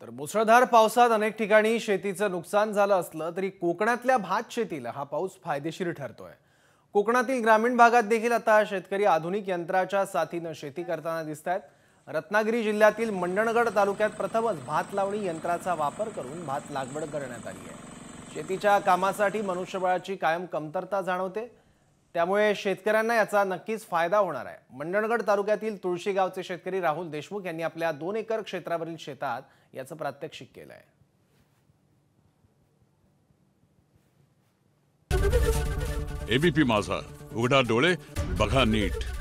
तर मुसळधार पावसात अनेक ठिकाणी शेतीचं नुकसान झालं असलं तरी कोकणातल्या भात शेतीला हा पाऊस फायदेशीर ठरतोय कोकणातील ग्रामीण भागात देखील आता शेतकरी आधुनिक यंत्राच्या साथीनं शेती करताना दिसत आहेत रत्नागिरी जिल्ह्यातील मंडणगड तालुक्यात प्रथमच भात लावणी यंत्राचा वापर करून भात लागवड करण्यात आली आहे शेतीच्या कामासाठी मनुष्यबळाची कायम कमतरता जाणवते त्यामुळे शेतकऱ्यांना याचा नक्कीच फायदा होणार आहे मंडणगड तालुक्यातील तुळशीगावचे शेतकरी राहुल देशमुख यांनी आपल्या दोन एकर क्षेत्रावरील शेतात याचं प्रात्यक्षिक केलं आहे एबीपी माझा उघडा डोळे बघा नीट